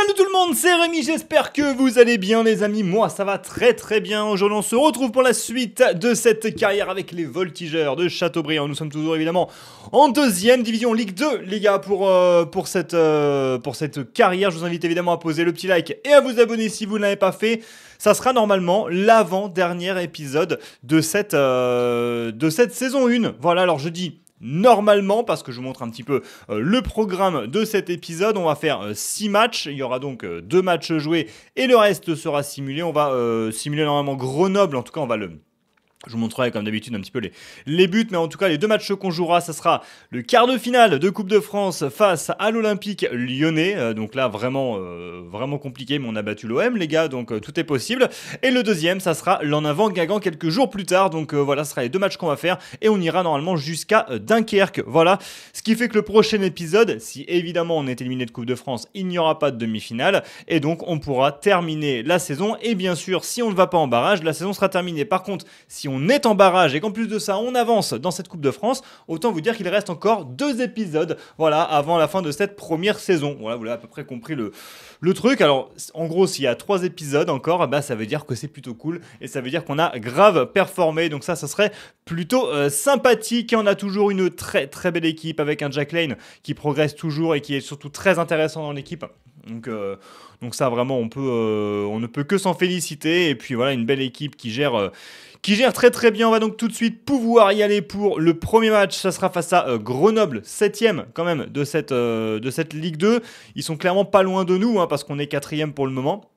Salut tout le monde, c'est Rémi, j'espère que vous allez bien les amis, moi ça va très très bien, aujourd'hui on se retrouve pour la suite de cette carrière avec les voltigeurs de Châteaubriand, nous sommes toujours évidemment en deuxième division Ligue 2 les gars pour, euh, pour, cette, euh, pour cette carrière, je vous invite évidemment à poser le petit like et à vous abonner si vous ne l'avez pas fait, ça sera normalement l'avant-dernier épisode de cette, euh, de cette saison 1, voilà alors je dis normalement, parce que je vous montre un petit peu euh, le programme de cet épisode. On va faire 6 euh, matchs, il y aura donc 2 euh, matchs joués et le reste sera simulé. On va simuler normalement Grenoble, en tout cas on va le je vous montrerai comme d'habitude un petit peu les, les, buts, mais en tout cas les deux matchs qu'on jouera, ça sera le quart de finale de Coupe de France face à l'Olympique lyonnais. Euh, donc là vraiment euh, vraiment compliqué, mais on a battu l'OM les gars, donc euh, tout est possible. Et le deuxième, ça sera l'en avant Guingamp quelques jours plus tard. Donc voilà, ce sera les deux matchs qu'on va faire et on ira normalement jusqu'à Dunkerque. Voilà, ce qui fait que le prochain épisode, si évidemment on est éliminé de Coupe de France, il n'y aura pas de demi-finale et donc on pourra terminer la saison. Et bien sûr, si on ne va pas en barrage, la saison sera terminée. Par contre, si on est en barrage et qu'en plus de ça, on avance dans cette Coupe de France, autant vous dire qu'il reste encore deux épisodes, voilà, avant la fin de cette première saison. Voilà, vous l'avez à peu près compris le, le truc. Alors, en gros, s'il y a trois épisodes encore, bah, ça veut dire que c'est plutôt cool et ça veut dire qu'on a grave performé. Donc ça, ça serait plutôt euh, sympathique. Et on a toujours une très très belle équipe avec un Jack Lane qui progresse toujours et qui est surtout très intéressant dans l'équipe. Donc, euh, donc ça vraiment on peut, euh, on ne peut que s'en féliciter et puis voilà une belle équipe qui gère, euh, qui gère très très bien. On va donc tout de suite pouvoir y aller pour le premier match. Ça sera face à Grenoble, 7 septième quand même de cette, de cette Ligue 2. Ils sont clairement pas loin de nous hein, parce qu'on est quatrième pour le moment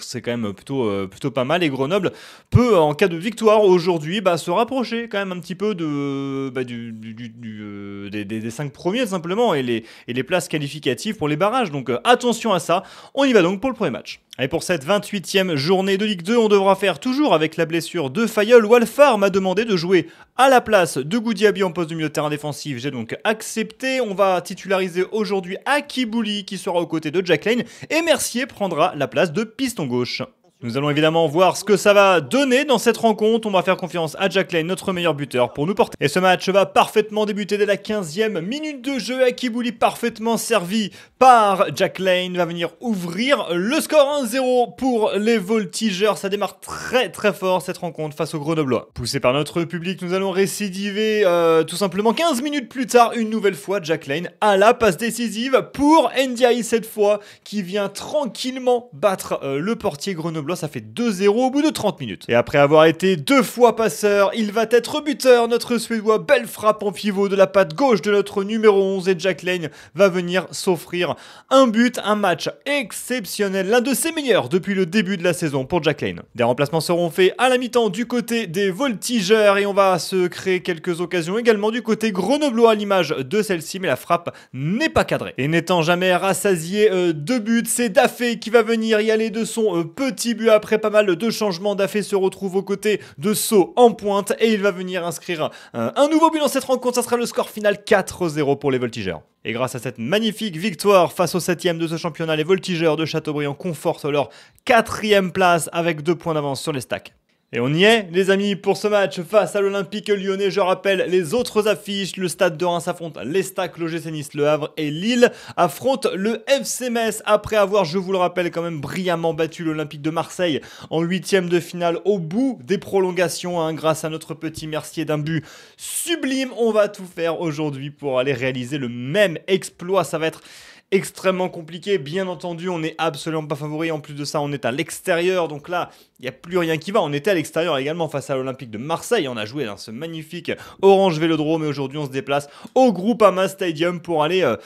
c'est quand même plutôt, euh, plutôt pas mal. Et Grenoble peut, en cas de victoire aujourd'hui, bah, se rapprocher quand même un petit peu de, bah, euh, des, cinq premiers simplement et les, les places qualificatives pour les barrages. Donc euh, attention à ça. On y va donc pour le premier match. Et pour cette 28e journée de Ligue 2, on devra faire toujours avec la blessure de Fayol. Walfar m'a demandé de jouer à la place de Goodyabi en poste de milieu de terrain défensif. J'ai donc accepté. On va titulariser aujourd'hui Akibouli qui sera aux côtés de Jack Lane et Mercier prendra la place de piston gauche. Nous allons évidemment voir ce que ça va donner dans cette rencontre. On va faire confiance à Jack Lane, notre meilleur buteur, pour nous porter. Et ce match va parfaitement débuter dès la 15e minute de jeu. Akibouli parfaitement servi par Jack Lane va venir ouvrir le score 1-0 pour les voltigeurs. Ça démarre très très fort cette rencontre face au Grenoblois. Poussé par notre public, nous allons récidiver euh, tout simplement 15 minutes plus tard une nouvelle fois Jack Lane à la passe décisive pour NDI cette fois qui vient tranquillement battre euh, le portier grenoblois ça fait 2-0 au bout de 30 minutes. Et après avoir été deux fois passeur, il va être buteur. Notre Suédois, belle frappe en pivot de la patte gauche de notre numéro 11 et Jack Lane va venir s'offrir un but, un match exceptionnel, l'un de ses meilleurs depuis le début de la saison pour Jack Lane. Des remplacements seront faits à la mi-temps du côté des voltigeurs et on va se créer quelques occasions également du côté grenoblois à l'image de celle-ci, mais la frappe n'est pas cadrée. Et n'étant jamais rassasié euh, de buts, c'est Daffé qui va venir y aller de son euh, petit après pas mal de changements d'affaires, se retrouve aux côtés de Sceaux en pointe et il va venir inscrire un, nouveau but dans cette rencontre. Ça sera le score final 4-0 pour les Voltigeurs. Et grâce à cette magnifique victoire face au 7 de ce championnat, les Voltigeurs de Chateaubriand confortent leur quatrième place avec deux points d'avance sur les stacks. Et on y est, les amis, pour ce match face à l'Olympique lyonnais. Je rappelle les autres affiches. Le stade de Reims affronte l'Estac, l'OGC Nice, le Havre et Lille affrontent le FC après avoir, je vous le rappelle, quand même brillamment battu l'Olympique de Marseille en huitième de finale au bout des prolongations hein, grâce à notre petit Mercier d'un but sublime. On va tout faire aujourd'hui pour aller réaliser le même exploit. Ça va être extrêmement compliqué. Bien entendu, on n'est absolument pas favori. En plus de ça, on est à l'extérieur. Donc là, il n'y a plus rien qui va. On était à l'extérieur également face à l'Olympique de Marseille. On a joué dans ce magnifique Orange Vélodrome. Et aujourd'hui, on se déplace au Groupama Stadium pour aller... Euh,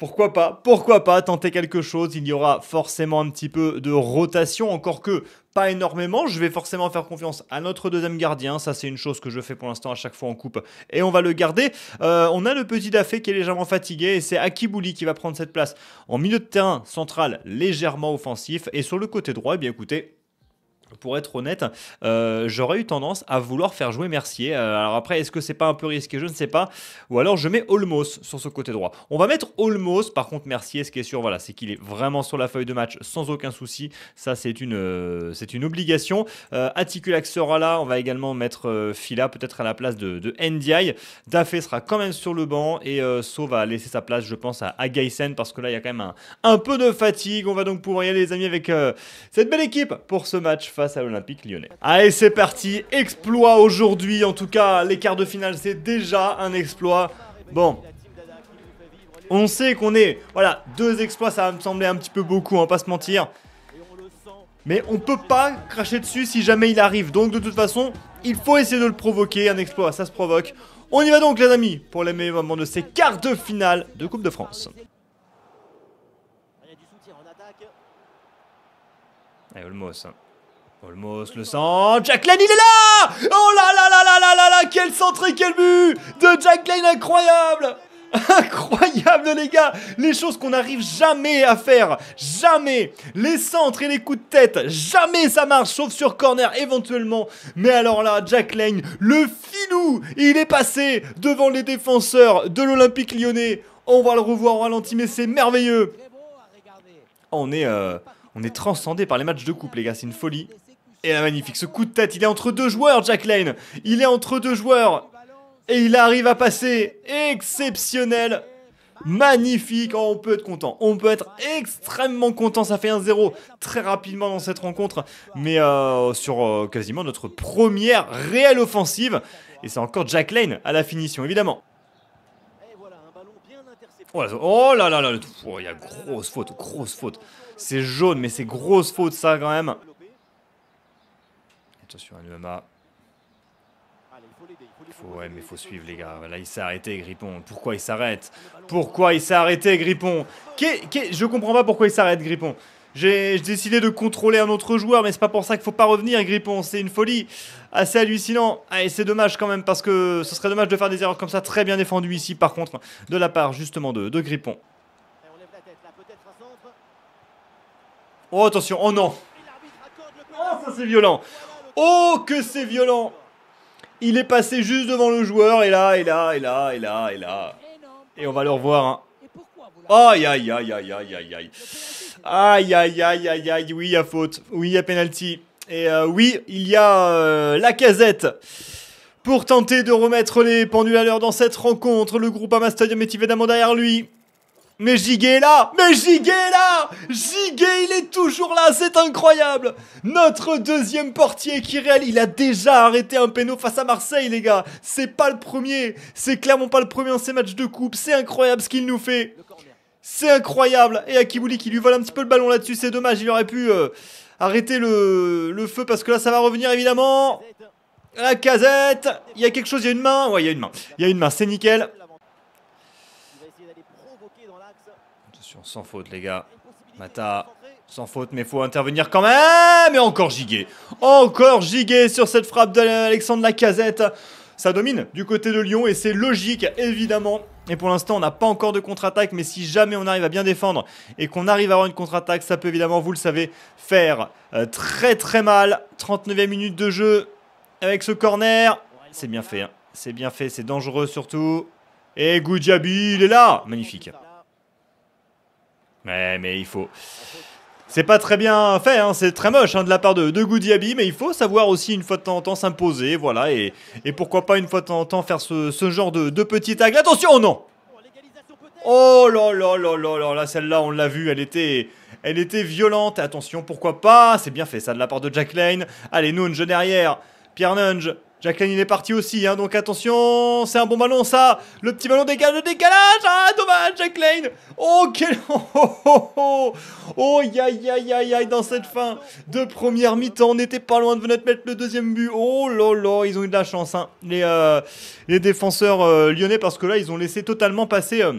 pourquoi pas, pourquoi pas tenter quelque chose. Il y aura forcément un petit peu de rotation, encore que pas énormément. Je vais forcément faire confiance à notre deuxième gardien. Ça, c'est une chose que je fais pour l'instant à chaque fois en coupe. Et on va le garder. Euh, on a le petit Dafé qui est légèrement fatigué. Et c'est Akibouli qui va prendre cette place en milieu de terrain central légèrement offensif. Et sur le côté droit, eh bien écoutez, pour être honnête, euh, j'aurais eu tendance à vouloir faire jouer Mercier. Euh, alors après, est-ce que c'est pas un peu risqué Je ne sais pas. Ou alors je mets Olmos sur ce côté droit. On va mettre Olmos. Par contre, Mercier, ce qui est sûr, voilà, c'est qu'il est vraiment sur la feuille de match sans aucun souci. Ça, c'est une, euh, c'est une obligation. Atikulak sera là. On va également mettre Fila peut-être à la place de, de Ndiaye. Dafé sera quand même sur le banc et So va laisser sa place, je pense, à, à parce que là, il y a quand même un, un, peu de fatigue. On va donc pouvoir y aller, les amis, avec cette belle équipe pour ce match à l'Olympique lyonnais. Allez, c'est parti, exploit aujourd'hui, en tout cas, les quarts de finale, c'est déjà un exploit. Bon, on sait qu'on est... Voilà, deux exploits, ça va me sembler un petit peu beaucoup, on pas se mentir. Mais on peut pas cracher dessus si jamais il arrive. Donc de toute façon, il faut essayer de le provoquer. Un exploit, ça se provoque. On y va donc les amis pour les meilleurs moments de ces quarts de finale de Coupe de France. Olmos. Hein. Almost le centre, Jack Lane, il est là Oh là là là là là là là Quel centre et quel but De Jack Lane, incroyable Incroyable les gars Les choses qu'on n'arrive jamais à faire Jamais Les centres et les coups de tête Jamais ça marche Sauf sur corner éventuellement Mais alors là, Jack Lane, le filou Il est passé devant les défenseurs de l'Olympique lyonnais On va le revoir au ralenti mais c'est merveilleux On est... Euh, on est transcendé par les matchs de coupe les gars, c'est une folie et là, magnifique, ce coup de tête, il est entre deux joueurs, Jack Lane. Il est entre deux joueurs. Et il arrive à passer. Exceptionnel. Magnifique. Oh, on peut être content. On peut être extrêmement content. Ça fait 1-0 très rapidement dans cette rencontre. Mais euh, sur euh, quasiment notre première réelle offensive. Et c'est encore Jack Lane à la finition, évidemment. Oh là là là, oh, il y a grosse faute, grosse faute. C'est jaune, mais c'est grosse faute ça quand même. Attention à l'UMA. ouais, mais faut suivre les gars. Là, il s'est arrêté, Grippon. Pourquoi il s'arrête Pourquoi il s'est arrêté, Grippon Je comprends pas pourquoi il s'arrête, Grippon. J'ai décidé de contrôler un autre joueur, mais c'est pas pour ça qu'il faut pas revenir, Grippon. C'est une folie assez hallucinant. c'est dommage quand même, parce que ce serait dommage de faire des erreurs comme ça. Très bien défendu ici, par contre, de la part justement de, de Grippon. Oh, attention. Oh non. Oh, ça c'est violent. Oh, que c'est violent Il est passé juste devant le joueur, et là, et là, et là, et là, et là. Et on va le revoir. Hein. Aïe, aïe, aïe, aïe, aïe, aïe, aïe. Aïe, aïe, aïe, aïe, aïe. Oui, il y a faute. Oui, il y a penalty. Et euh, oui, il y a euh, la casette. Pour tenter de remettre les pendules à l'heure dans cette rencontre, le groupe Stadium est évidemment derrière lui. Mais Jigué est là Mais Jigué est là Jigué, il est toujours là, c'est incroyable Notre deuxième portier Kirel, il a déjà arrêté un péno face à Marseille, les gars C'est pas le premier C'est clairement pas le premier en ces matchs de coupe, c'est incroyable ce qu'il nous fait C'est incroyable Et Akibouli qui lui vole un petit peu le ballon là-dessus, c'est dommage, il aurait pu euh, arrêter le, le feu parce que là ça va revenir évidemment La casette Il y a quelque chose, il y a une main Ouais, il y a une main, il y a une main, c'est nickel sans faute, les gars. Mata, sans faute, mais faut intervenir quand même. Mais encore gigué, Encore gigué sur cette frappe d'Alexandre Lacazette. Ça domine du côté de Lyon et c'est logique, évidemment. Et pour l'instant, on n'a pas encore de contre-attaque, mais si jamais on arrive à bien défendre et qu'on arrive à avoir une contre-attaque, ça peut évidemment, vous le savez, faire euh, très très mal. 39e minute de jeu avec ce corner. C'est bien fait, hein. c'est bien fait, c'est dangereux surtout. Et Goudjabi, il est là Magnifique mais il faut. C'est pas très bien fait, hein, c'est très moche hein, de la part de, de mais il faut savoir aussi une fois de temps en temps s'imposer, voilà, et, et, pourquoi pas une fois de temps en temps faire ce, ce genre de, de petit tag. Attention, non Oh là là là là là là, celle-là, on l'a vu, elle était, elle était violente. Attention, pourquoi pas C'est bien fait ça de la part de Jack Lane. Allez, Nunge derrière, Pierre Nunge, Jacqueline, il est parti aussi, hein, donc attention, c'est un bon ballon ça Le petit ballon décale, le décalage Ah, dommage, Jacqueline Oh, quel... Oh, oh, oh Oh, aïe, aïe, aïe, aïe, dans cette fin de première mi-temps, on n'était pas loin de venir mettre le deuxième but. Oh là là, ils ont eu de la chance, hein, les, euh, les défenseurs euh, lyonnais, parce que là, ils ont laissé totalement passer... Euh,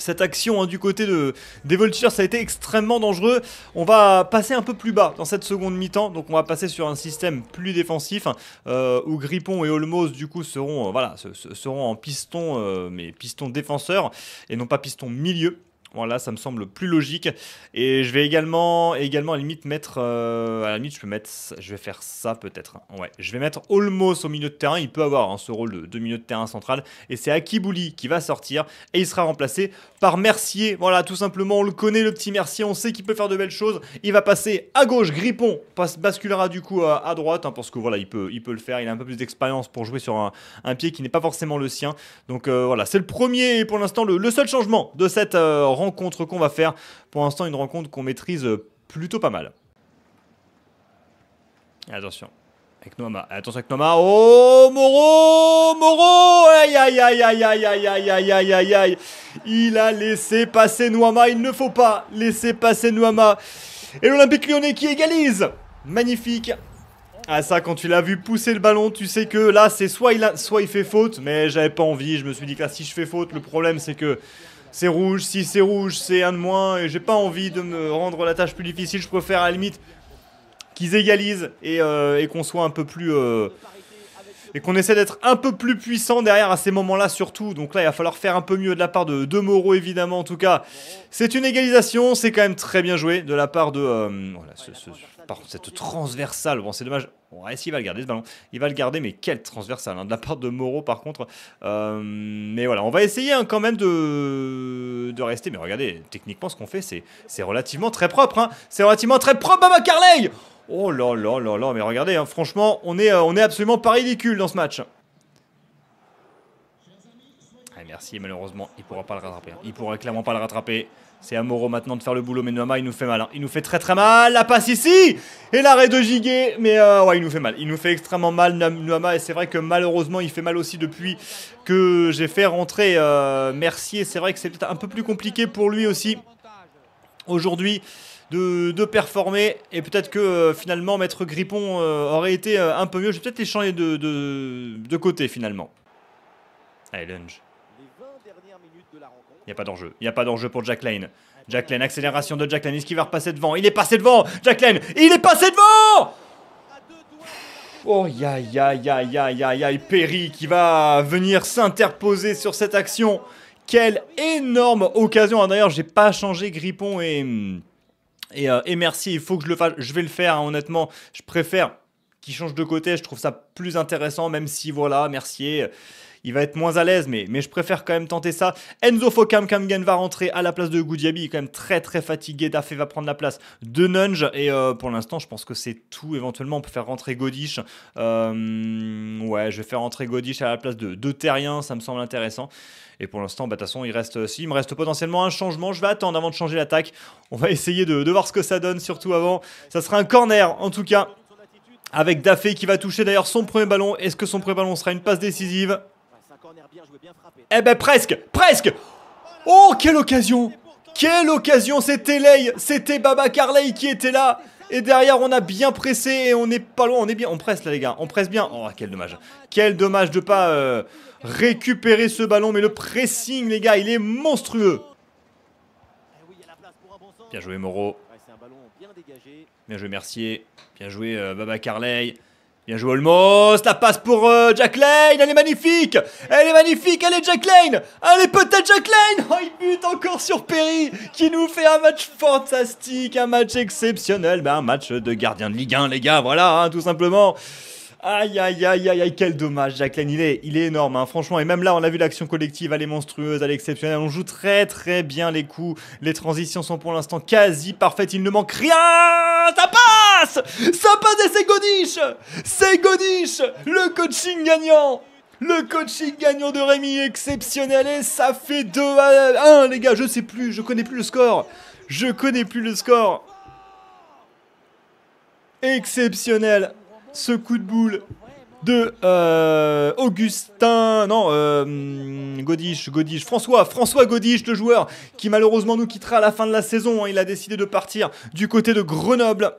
cette action hein, du côté de, des ça a été extrêmement dangereux. On va passer un peu plus bas dans cette seconde mi-temps, donc on va passer sur un système plus défensif hein, euh, où Grippon et Olmos du coup seront, euh, seront en piston, euh, mais piston défenseur et non pas piston milieu. Voilà, ça me semble plus logique. Et je vais également, également à la limite mettre, euh, à la limite je peux mettre, je vais faire ça peut-être. Hein. Ouais, je vais mettre Olmos au milieu de terrain. Il peut avoir hein, ce rôle de, milieu de terrain central. Et c'est Akibouli qui va sortir et il sera remplacé par Mercier. Voilà, tout simplement, on le connaît le petit Mercier. On sait qu'il peut faire de belles choses. Il va passer à gauche. Grippon passe, basculera du coup à, droite hein, parce que voilà, il peut, il peut le faire. Il a un peu plus d'expérience pour jouer sur un, pied qui n'est pas forcément le sien. Donc euh, voilà, c'est le premier et pour l'instant le, seul changement de cette euh, rencontre qu'on va faire. Pour l'instant, une rencontre qu'on maîtrise plutôt pas mal. Attention. Avec Noama. Attention avec Noama. Oh, Moro Moro Aïe, aïe, aïe, aïe, aïe, aïe, aïe, aïe, aïe, Il a laissé passer Noama. Il ne faut pas laisser passer Noama. Et l'Olympique lyonnais qui égalise. Magnifique. Ah ça, quand tu l'as vu pousser le ballon, tu sais que là, c'est soit il, a, soit il fait faute, mais j'avais pas envie. Je me suis dit que là, si je fais faute, le problème, c'est que c'est rouge, si c'est rouge, c'est un de moins, et j'ai pas envie de me rendre la tâche plus difficile, je préfère à la limite qu'ils égalisent et, euh, qu'on soit un peu plus... Euh, et qu'on essaie d'être un peu plus puissant derrière à ces moments-là surtout. Donc là, il va falloir faire un peu mieux de la part de, Moreau, évidemment. En tout cas, c'est une égalisation. C'est quand même très bien joué de la part de... Euh, voilà, cette transversale. Bon, c'est dommage. Ouais, il va le garder, ce ballon. Il va le garder, mais quelle transversale hein, de la part de Moreau, par contre. Euh, mais voilà, on va essayer hein, quand même de... de rester. Mais regardez, techniquement, ce qu'on fait, c'est relativement très propre. Hein. C'est relativement très propre, Baba Carley Oh là là là là, mais regardez, hein, franchement, on est, euh, on est absolument pas ridicule dans ce match. Ah, merci, malheureusement, il pourra pas le rattraper. Il hein. Il pourra clairement pas le rattraper. C'est à maintenant de faire le boulot, mais Noama, il nous fait mal. Hein. Il nous fait très très mal. La passe ici Et l'arrêt de Giguet. Mais euh, ouais, il nous fait mal. Il nous fait extrêmement mal, Noama. Et c'est vrai que malheureusement, il fait mal aussi depuis que j'ai fait rentrer euh, Mercier. C'est vrai que c'est peut-être un peu plus compliqué pour lui aussi aujourd'hui de, performer. Et peut-être que euh, finalement, Maître Grippon euh, aurait été euh, un peu mieux. Je vais peut-être les changer de, de, de, côté finalement. Allez, lunge. Il n'y a pas d'enjeu. Il n'y a pas d'enjeu pour Jack Lane. Jack Lane, accélération de Jack Lane. Est-ce qu'il va repasser devant Il est passé devant Jack Lane, il est passé devant Oh, ya ya ya ya ya ya Perry qui va venir s'interposer sur cette action. Quelle énorme occasion. D'ailleurs, ah, D'ailleurs, j'ai pas changé Grippon et hmm, euh, et, merci, il faut que je le fasse. Je vais le faire, hein, honnêtement. Je préfère qu'il change de côté. Je trouve ça plus intéressant, même si, voilà, merci euh, il va être moins à l'aise, mais, mais je préfère quand même tenter ça. Enzo Fokam Kamgen va rentrer à la place de Goudiabi, il est quand même très très fatigué. Dafé va prendre la place de Nunge, et euh, pour l'instant, je pense que c'est tout. Éventuellement, on peut faire rentrer Godish. ouais, je vais faire rentrer Godish à la place de, de Terrien, ça me semble intéressant. Et pour l'instant, bah, de toute façon, il reste, euh, il me reste potentiellement un changement, je vais attendre avant de changer l'attaque. On va essayer de, voir ce que ça donne, surtout avant. Ça sera un corner, en tout cas, avec Daffé qui va toucher d'ailleurs son premier ballon. Est-ce que son premier ballon sera une passe décisive Eh ben presque, presque Oh, quelle occasion Quelle occasion C'était Ley, c'était Baba Carley qui était là et derrière, on a bien pressé et on n'est pas loin. On est bien. On presse là, les gars. On presse bien. Oh, quel dommage. Quel dommage de pas euh, récupérer ce ballon. Mais le pressing, les gars, il est monstrueux. Bien joué, Moreau. Bien joué, Mercier. Bien joué, euh, Baba Carley. Bien joué Olmos, la passe pour euh, Jack Lane, elle est magnifique Elle est magnifique, elle est Jack Lane Elle est peut-être Jack Lane Oh, il bute encore sur Perry, qui nous fait un match fantastique, un match exceptionnel, un match de gardien de Ligue 1, les gars, voilà, hein, tout simplement Aïe, aïe, aïe, aïe, aïe, quel dommage, Jacqueline. Il est, il est énorme, hein. franchement. Et même là, on a vu l'action collective, elle est monstrueuse, elle est exceptionnelle. On joue très, très bien les coups. Les transitions sont pour l'instant quasi parfaites. Il ne manque rien. Ça passe Ça passe et c'est Godish C'est Godish Le coaching gagnant le coaching gagnant de Rémi exceptionnel et ça fait 2 à 1 les gars, je sais plus, je connais plus le score. Je connais plus le score. Exceptionnel ce coup de boule de euh, Augustin, non, euh, François, François Godiche, le joueur qui malheureusement nous quittera à la fin de la saison. Hein. il a décidé de partir du côté de Grenoble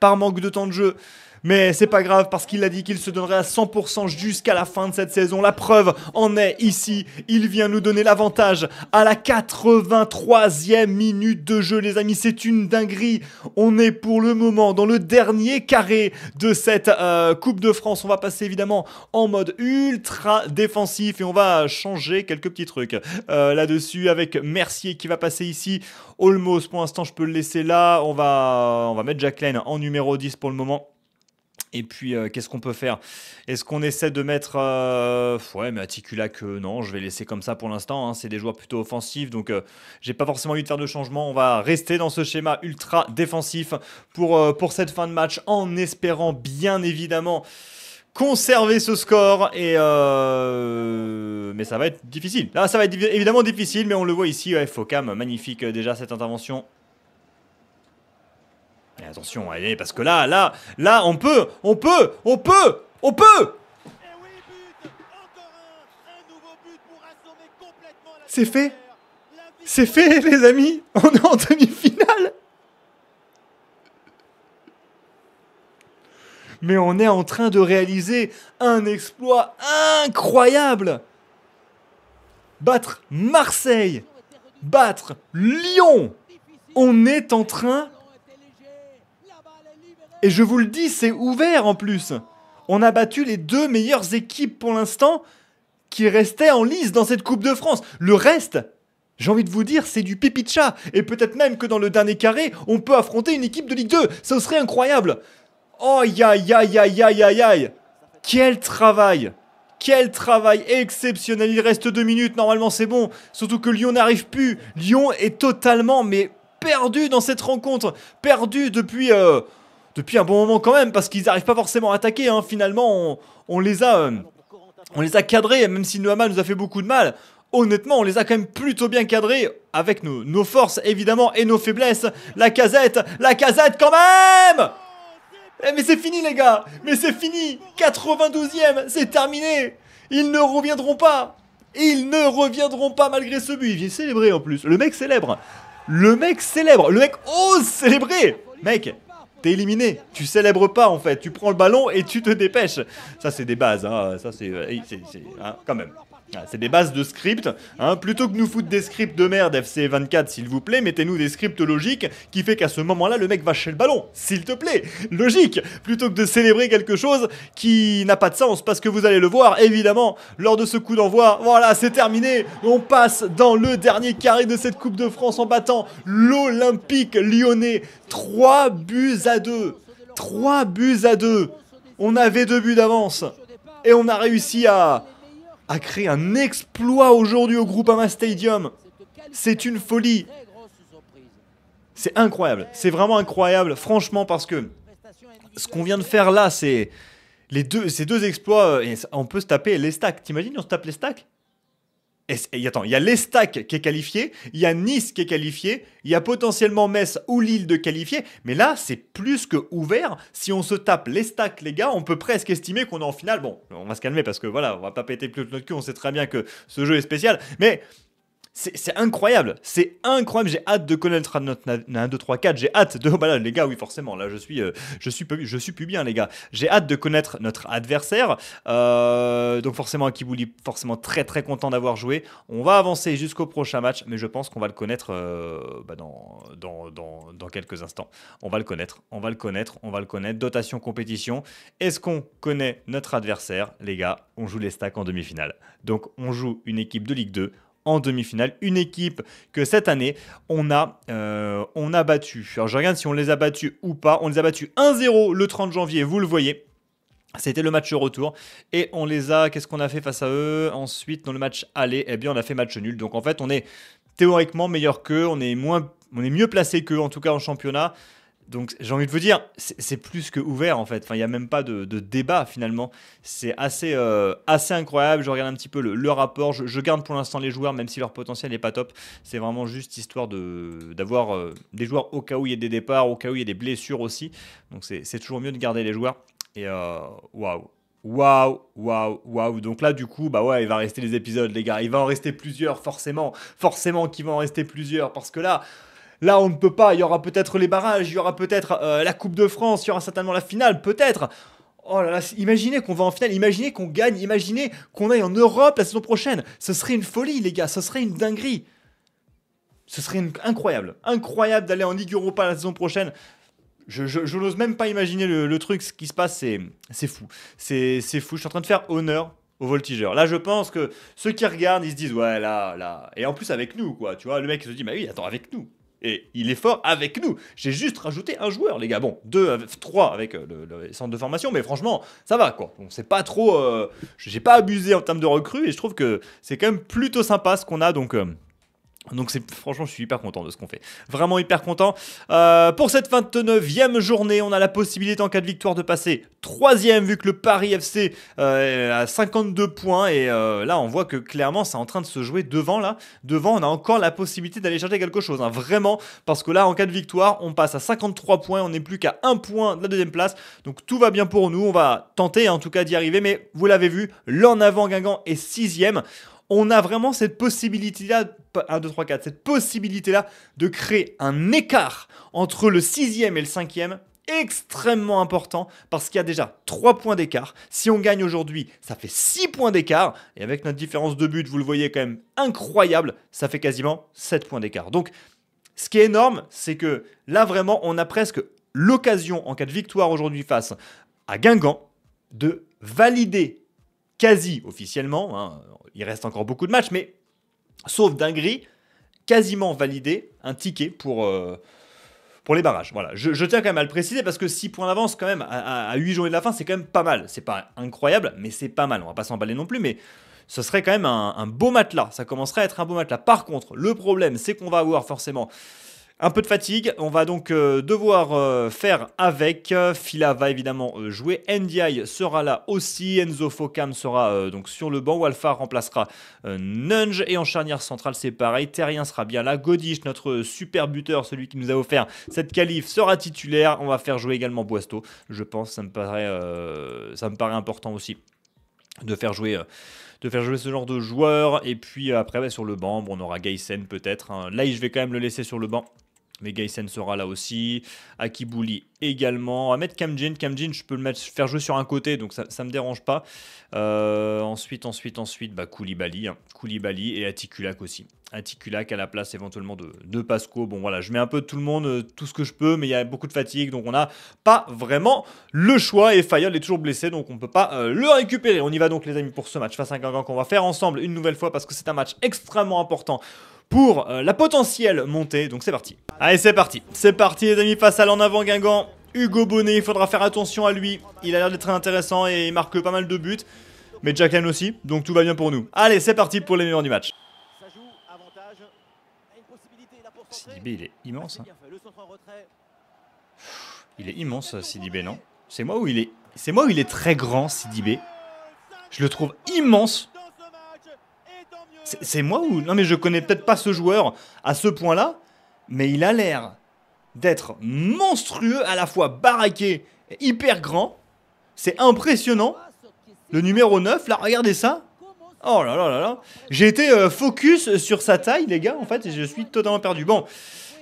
par manque de temps de jeu. Mais c'est pas grave parce qu'il a dit qu'il se donnerait à 100% jusqu'à la fin de cette saison. La preuve en est ici. Il vient nous donner l'avantage à la 83e minute de jeu, les amis. C'est une dinguerie. On est pour le moment dans le dernier carré de cette euh, Coupe de France. On va passer évidemment en mode ultra défensif et on va changer quelques petits trucs euh, là-dessus avec Mercier qui va passer ici. Olmos, pour l'instant, je peux le laisser là. On va, on va mettre Jacqueline en numéro 10 pour le moment. Et puis, euh, qu'est-ce qu'on peut faire Est-ce qu'on essaie de mettre. Euh, ouais, mais Ticula, que non, je vais laisser comme ça pour l'instant. Hein. c'est des joueurs plutôt offensifs, donc euh, j'ai pas forcément envie de faire de changement. On va rester dans ce schéma ultra défensif pour, pour cette fin de match, en espérant bien évidemment conserver ce score et mais ça va être difficile. Ah, ça va être évidemment difficile, mais on le voit ici. Focam, magnifique déjà cette intervention attention, allez, parce que là, là, là, on peut, on peut, on peut, on peut C'est fait C'est fait, les amis On est en demi-finale Mais on est en train de réaliser un exploit incroyable Battre Marseille Battre Lyon On est en train et je vous le dis, c'est ouvert en plus. On a battu les deux meilleures équipes pour l'instant qui restaient en lice dans cette Coupe de France. Le reste, j'ai envie de vous dire, c'est du pipi chat. Et peut-être même que dans le dernier carré, on peut affronter une équipe de Ligue 2. Ça serait incroyable. Oh, aïe, aïe, aïe, aïe, aïe, aïe. Quel travail quel travail exceptionnel Il reste deux minutes, normalement c'est bon. Surtout que Lyon n'arrive plus. Lyon est totalement, mais perdu dans cette rencontre. Perdu depuis... Euh, depuis un bon moment quand même, parce qu'ils n'arrivent pas forcément à attaquer. Hein. Finalement, on, les a, euh, on les a cadrés, même si Noama nous a fait beaucoup de mal. Honnêtement, on les a quand même plutôt bien cadrés avec nos, nos forces évidemment et nos faiblesses. La casette, la casette quand même eh, mais c'est fini les gars Mais c'est fini 92 e c'est terminé Ils ne reviendront pas Ils ne reviendront pas malgré ce but. Il vient célébrer en plus. Le mec célèbre Le mec célèbre Le mec ose célébrer Mec, t'es éliminé. Tu célèbres pas en fait. Tu prends le ballon et tu te dépêches. Ça c'est des bases. Hein. Ça euh, c'est, hein, quand même. Ah, c'est des bases de script. Hein. Plutôt que nous foutre des scripts de merde FC24, s'il vous plaît, mettez-nous des scripts logiques qui fait qu'à ce moment-là, le mec va chez le ballon. S'il te plaît, logique. Plutôt que de célébrer quelque chose qui n'a pas de sens, parce que vous allez le voir, évidemment, lors de ce coup d'envoi. Voilà, c'est terminé. On passe dans le dernier carré de cette Coupe de France en battant l'Olympique lyonnais. Trois buts à 2. 3 buts à deux On avait deux buts d'avance. Et on a réussi à a créé un exploit aujourd'hui au Groupama Stadium. C'est une folie. C'est incroyable. C'est vraiment incroyable, franchement, parce que ce qu'on vient de faire là, c'est les deux, ces deux exploits. on peut se taper les stacks. T'imagines, on se tape les stacks et, attends, il y a l'Estac qui est qualifié, il y a Nice qui est qualifié, il y a potentiellement Metz ou Lille de qualifié, mais là, c'est plus que ouvert. Si on se tape l'Estac, les gars, on peut presque estimer qu'on est en finale. Bon, on va se calmer parce que voilà, on va pas péter plus notre cul, on sait très bien que ce jeu est spécial, mais c'est incroyable, c'est incroyable. J'ai hâte de connaître notre 1, 2, 3, 4. J'ai hâte de. les gars, oui, forcément. Là, je suis, euh, je suis, je suis plus bien, les gars. J'ai hâte de connaître notre adversaire. Euh, donc, forcément, Akibouli, forcément très, très content d'avoir joué. On va avancer jusqu'au prochain match, mais je pense qu'on va le connaître euh, bah, dans, dans, quelques instants. On va le connaître, on va le connaître, on va le connaître. Dotation, compétition. Est-ce qu'on connaît notre adversaire, les gars On joue les stacks en demi-finale. Donc, on joue une équipe de Ligue 2 en demi-finale. Une équipe que cette année, on a, euh, on a battu. Alors je regarde si on les a battus ou pas. On les a battus 1-0 le 30 janvier, vous le voyez. C'était le match retour et on les a. Qu'est-ce qu'on a fait face à eux ensuite dans le match aller Eh bien, on a fait match nul. Donc en fait, on est théoriquement meilleur qu'eux. On est moins, on est mieux placé qu'eux en tout cas en championnat. Donc j'ai envie de vous dire, c'est plus que ouvert en fait. Enfin, il n'y a même pas de, débat finalement. C'est assez, euh, assez incroyable. Je regarde un petit peu le, rapport. Je, garde pour l'instant les joueurs, même si leur potentiel n'est pas top. C'est vraiment juste histoire d'avoir de, d'avoir euh, des joueurs au cas où il y a des départs, au cas où il y a des blessures aussi. Donc c'est toujours mieux de garder les joueurs. Et euh, waouh, Waouh, waouh, waouh. Donc là, du coup, bah ouais, il va rester les épisodes, les gars. Il va en rester plusieurs, forcément. Forcément qu'il va en rester plusieurs. Parce que là, Là, on ne peut pas. Il y aura peut-être les barrages, il y aura peut-être euh, la Coupe de France, il y aura certainement la finale, peut-être. Oh là là, imaginez qu'on va en finale, imaginez qu'on gagne, imaginez qu'on aille en Europe la saison prochaine. Ce serait une folie, les gars, ce serait une dinguerie. Ce serait incroyable, incroyable d'aller en Ligue Europa la saison prochaine. Je, n'ose même pas imaginer le, truc, ce qui se passe, c'est fou. C'est fou, je suis en train de faire honneur aux voltigeurs. Là, je pense que ceux qui regardent, ils se disent, ouais, là, là. Et en plus, avec nous, quoi, tu vois, le mec se dit, bah oui, attends, avec nous. Et il est fort avec nous. J'ai juste rajouté un joueur, les gars. Bon, deux, trois avec euh, le, centre de formation, mais franchement, ça va quoi. On sait pas trop. Euh, J'ai pas abusé en termes de recrues et je trouve que c'est quand même plutôt sympa ce qu'on a. Donc. Euh, donc c'est franchement je suis hyper content de ce qu'on fait. Vraiment hyper content. Euh, pour cette 29e journée, on a la possibilité en cas de victoire de passer troisième vu que le Paris FC est à 52 points. Et euh, là on voit que clairement c'est en train de se jouer devant là. Devant on a encore la possibilité d'aller chercher quelque chose. Hein, vraiment parce que là en cas de victoire on passe à 53 points. On n'est plus qu'à 1 point de la deuxième place. Donc tout va bien pour nous. On va tenter en tout cas d'y arriver. Mais vous l'avez vu, l'en avant Guingamp est sixième on a vraiment cette possibilité-là, 1, 2, 3, 4, cette possibilité-là de créer un écart entre le sixième et le cinquième extrêmement important parce qu'il y a déjà 3 points d'écart. Si on gagne aujourd'hui, ça fait 6 points d'écart. Et avec notre différence de but, vous le voyez quand même incroyable, ça fait quasiment 7 points d'écart. Donc, ce qui est énorme, c'est que là, vraiment, on a presque l'occasion, en cas de victoire aujourd'hui face à Guingamp, de valider quasi officiellement, hein, il reste encore beaucoup de matchs, mais sauf dinguerie, quasiment validé un ticket pour, euh, pour les barrages. Voilà, je, tiens quand même à le préciser parce que 6 points d'avance, quand même, à, 8 journées de la fin, c'est quand même pas mal. C'est pas incroyable, mais c'est pas mal. On va pas s'emballer non plus, mais ce serait quand même un, un beau matelas. Ça commencerait à être un beau matelas. Par contre, le problème, c'est qu'on va avoir forcément un peu de fatigue, on va donc euh, devoir euh, faire avec. Fila va évidemment euh, jouer, Ndiaye sera là aussi, Enzo Focam sera donc sur le banc, Walfar remplacera Nunge et en charnière centrale c'est pareil, Terrien sera bien là, Godish, notre super buteur, celui qui nous a offert cette qualif, sera titulaire. On va faire jouer également Boisto, je pense, ça me paraît, ça me paraît important aussi de faire jouer. de faire jouer ce genre de joueur. Et puis après, sur le banc, on aura Gaysen peut-être. Hein. Là, je vais quand même le laisser sur le banc. Mais sera là aussi. Akibouli également. On va mettre Kamjin. Kamjin, je peux le mettre, faire jouer sur un côté, donc ça ne me dérange pas. Euh, ensuite, ensuite, ensuite, bah, hein. Koulibaly. et Atikulak aussi. Atikulak à la place éventuellement de, de Pasco. Bon voilà, je mets un peu tout le monde, euh, tout ce que je peux, mais il y a beaucoup de fatigue, donc on n'a pas vraiment le choix. Et Fayol est toujours blessé, donc on ne peut pas euh, le récupérer. On y va donc les amis pour ce match face à un gang-gang qu'on va faire ensemble une nouvelle fois parce que c'est un match extrêmement important pour euh, la potentielle montée. Donc c'est parti. Allez, c'est parti. C'est parti, les amis. Face à l'en avant, Guingamp. Hugo Bonnet, il faudra faire attention à lui. Il a l'air d'être très intéressant et il marque pas mal de buts. Mais Jacqueline aussi, donc tout va bien pour nous. Allez, c'est parti pour les meilleurs du match. Sidibé, ah, hein. il est immense. Il est immense, Sidibé, non C'est moi où il est. C'est moi où il est très grand, Sidibé. Je le trouve immense. C'est moi ou Non, mais je connais peut-être pas ce joueur à ce point-là, mais il a l'air d'être monstrueux, à la fois baraqué et hyper grand. C'est impressionnant. Le numéro 9, là, regardez ça. Oh là là là là. J'ai été euh, focus sur sa taille, les gars, en fait, et je suis totalement perdu. Bon,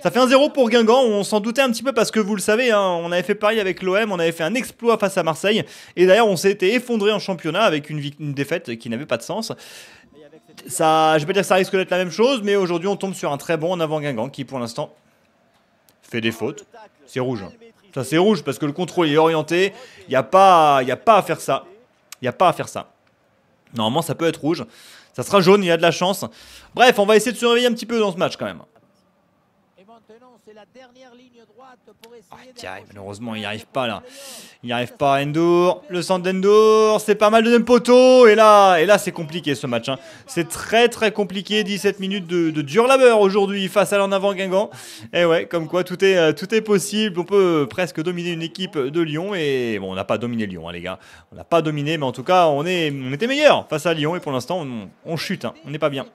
ça fait un 0 pour Guingamp, on s'en doutait un petit peu parce que vous le savez, hein, on avait fait pareil avec l'OM, on avait fait un exploit face à Marseille, et d'ailleurs on s'était effondré en championnat avec une, une défaite qui n'avait pas de sens ça, je vais pas dire que ça risque d'être la même chose, mais aujourd'hui on tombe sur un très bon en avant Guingamp qui pour l'instant fait des fautes. C'est rouge. Hein. Ça c'est rouge parce que le contrôle est orienté. Il n'y a, pas, a pas à faire ça. Il n'y a pas à faire ça. Normalement ça peut être rouge. Ça sera jaune, il y a de la chance. Bref, on va essayer de se réveiller un petit peu dans ce match quand même maintenant, c'est la dernière ligne droite pour ah, essayer malheureusement, il n'y arrive pas là. Il n'y arrive pas. Endor, le centre d'Endor, c'est pas mal de poteau. Et là, et là c'est compliqué ce match. Hein. C'est très très compliqué. 17 minutes de, dur labeur aujourd'hui face à l'en avant Guingamp. Et eh ouais, comme quoi tout est, euh, tout est possible. On peut presque dominer une équipe de Lyon. Et bon, on n'a pas dominé Lyon, hein, les gars. On n'a pas dominé, mais en tout cas, on, est, on était meilleur face à Lyon. Et pour l'instant, on, chute. Hein. On n'est pas bien.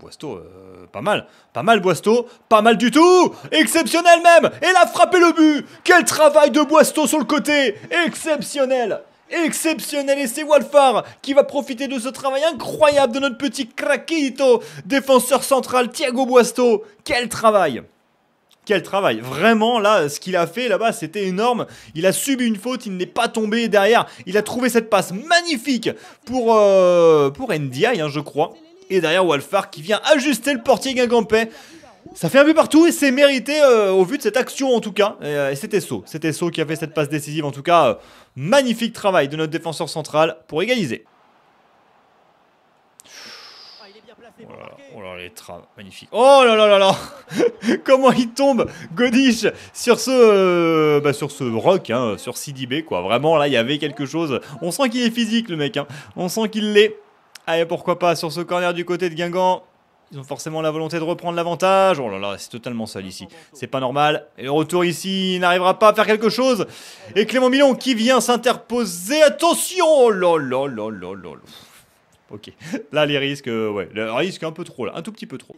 Boisto, euh, pas mal, pas mal Boisto, pas mal du tout Exceptionnel même Et a frappé le but Quel travail de Boisto sur le côté Exceptionnel exceptionnel et c'est Walfar qui va profiter de ce travail incroyable de notre petit craquito défenseur central Thiago Boisto. Quel travail quel travail Vraiment, là, ce qu'il a fait là-bas, c'était énorme. Il a subi une faute, il n'est pas tombé derrière. Il a trouvé cette passe magnifique pour, euh, pour Ndiaye, hein, je crois. Et derrière Walfar qui vient ajuster le portier Guingampé. Ça fait un but partout et c'est mérité euh, au vu de cette action en tout cas. Euh, et, c'était Sceaux. C'était Sceaux qui a fait cette passe décisive en tout cas. Euh, magnifique travail de notre défenseur central pour égaliser. Oh là, là les magnifique. Oh là là là là Comment il tombe, Godish, sur ce, bah, sur ce rock, hein, sur Sidibé quoi. Vraiment là, il y avait quelque chose. On sent qu'il est physique le mec. Hein. On sent qu'il l'est. Allez, pourquoi pas sur ce corner du côté de Guingamp. Ils ont forcément la volonté de reprendre l'avantage. Oh là là, c'est totalement seul ici. C'est pas normal. Et le retour ici, il n'arrivera pas à faire quelque chose. Et Clément Milon qui vient s'interposer. Attention Oh là là là là là Ok. Là, les risques, euh, ouais. Le risque un peu trop, là. Un tout petit peu trop.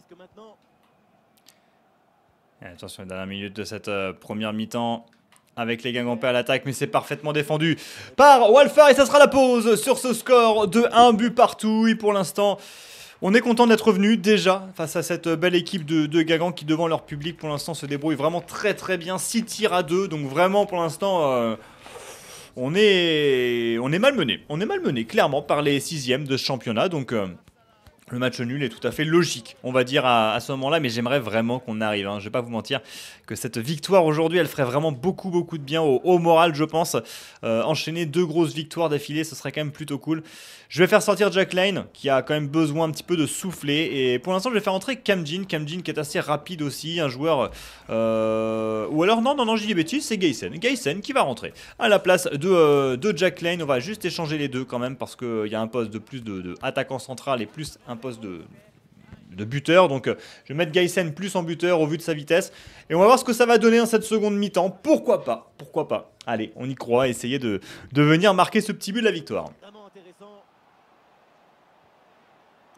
Attention, les dernières minute de cette euh, première mi-temps avec les Guingampais à l'attaque, mais c'est parfaitement défendu par Walfar et ça sera la pause sur ce score de 1 but partout. Et pour l'instant, on est content d'être venu déjà face à cette belle équipe de, de qui, devant leur public, pour l'instant, se débrouille vraiment très très bien. 6 tirs à 2, donc vraiment pour l'instant. Euh, on est, on est malmené, on est malmené clairement par les sixièmes de ce championnat, donc euh, le match nul est tout à fait logique, on va dire, à, ce moment-là, mais j'aimerais vraiment qu'on arrive. Hein. Je vais pas vous mentir que cette victoire aujourd'hui, elle ferait vraiment beaucoup, beaucoup de bien au, moral, je pense. Euh, enchaîner deux grosses victoires d'affilée, ce serait quand même plutôt cool. Je vais faire sortir Jack Line, qui a quand même besoin un petit peu de souffler. Et pour l'instant, je vais faire entrer Cam'jin Cam'jin qui est assez rapide aussi, un joueur... Euh, ou alors, non, non, non, je dis c'est Gaysen. Gaysen qui va rentrer à la place de, euh, Jack Line. On va juste échanger les deux quand même, parce qu'il y a un poste de plus de, de attaquant central et plus un poste de, buteur. Donc euh, je vais mettre Gaïsen plus en buteur au vu de sa vitesse. Et on va voir ce que ça va donner en cette seconde mi-temps. Pourquoi pas Pourquoi pas Allez, on y croit, essayer de, venir marquer ce petit but de la victoire.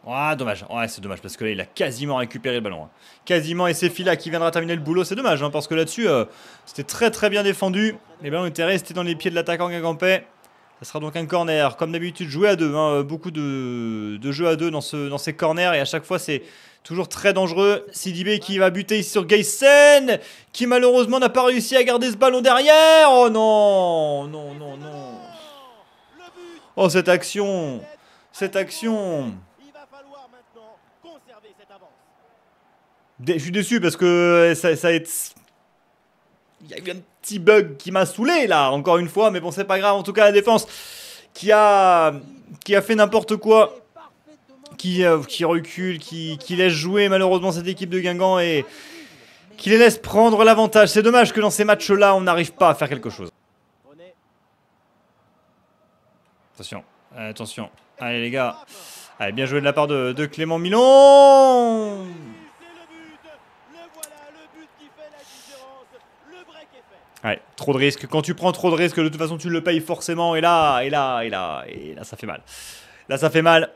Ah, dommage. Ouais, c'est dommage parce que là, il a quasiment récupéré le ballon. Hein. Quasiment, et c'est Fila qui viendra terminer le boulot. C'est dommage hein, parce que là-dessus, euh, c'était très très bien défendu. Les ballons étaient restés dans les pieds de l'attaquant Gagampé. Ça sera donc un corner. Comme d'habitude, jouer à deux. Hein. Euh, beaucoup de, jeux à deux dans, ces corners. Et à chaque fois, c'est toujours très dangereux. Sidibé qui va buter sur Geysen Qui malheureusement n'a pas réussi à garder ce ballon derrière. Oh non Non, non, non. Oh, cette action Cette action Je suis déçu parce que ça, ça a été... Il petit bug qui m'a saoulé là, encore une fois, mais bon, c'est pas grave. En tout cas, la défense qui a, qui a fait n'importe quoi. Qui, euh, recule, qui, laisse jouer malheureusement cette équipe de Guingamp et qui les laisse prendre l'avantage. C'est dommage que dans ces matchs-là, on n'arrive pas à faire quelque chose. Attention, attention. Allez les gars. Allez, bien joué de la part de Clément Milon Ouais, trop de risques. Quand tu prends trop de risques, de toute façon, tu le payes forcément. Et là, et là, et là, et là, ça fait mal. Là, ça fait mal.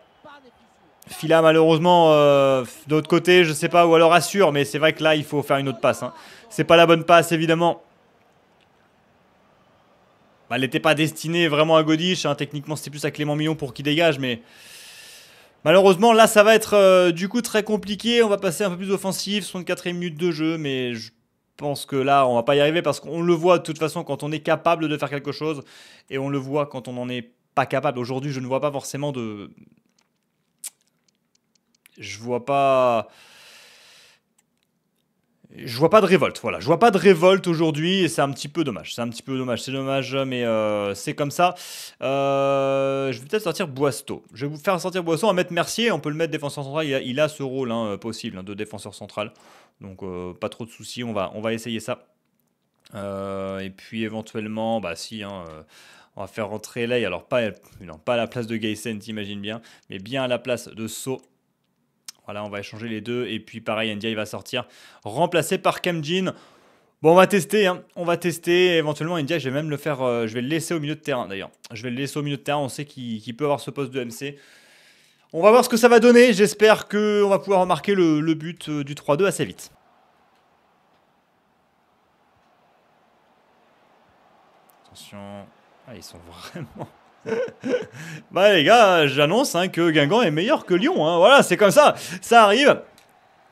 Fila, malheureusement, euh, d'autre côté, je sais pas, ou alors assure, mais c'est vrai que là, il faut faire une autre passe. Hein. C'est pas la bonne passe, évidemment. Bah, elle n'était pas destinée vraiment à Godich. Hein. Techniquement, c'était plus à Clément Millon pour qu'il dégage, mais... Malheureusement, là, ça va être euh, du coup très compliqué. On va passer un peu plus offensif, 64 minute de jeu, mais je pense que là, on va pas y arriver parce qu'on le voit de toute façon quand on est capable de faire quelque chose et on le voit quand on n'en est pas capable. Aujourd'hui, je ne vois pas forcément de. Je vois pas je vois pas de révolte. Voilà, je vois pas de révolte aujourd'hui et c'est un petit peu dommage. C'est un petit peu dommage, c'est dommage, mais euh, c'est comme ça. Euh, je vais peut-être sortir Boisto. Je vais vous faire sortir Boisto, on va mettre Mercier, on peut le mettre défenseur central. Il a, ce rôle hein, possible hein, de défenseur central, donc euh, pas trop de soucis. On va, on va essayer ça. et puis éventuellement, bah si. Hein, on va faire rentrer Lay, alors pas, non, pas à la place de Gaysen, t'imagines bien, mais bien à la place de Saut, voilà, on va échanger les deux. Et puis pareil, Ndiaye va sortir, remplacé par Kemjin. Bon, on va tester, hein. on va tester. Éventuellement, India, je vais même le faire. Euh, je vais le laisser au milieu de terrain d'ailleurs. Je vais le laisser au milieu de terrain. On sait qu'il peut avoir ce poste de MC. On va voir ce que ça va donner. J'espère qu'on va pouvoir remarquer le, le but euh, du 3-2 assez vite. Attention. Ah, ils sont vraiment bah les gars, j'annonce hein, que Guingamp est meilleur que Lyon. Hein. Voilà, c'est comme ça, ça arrive.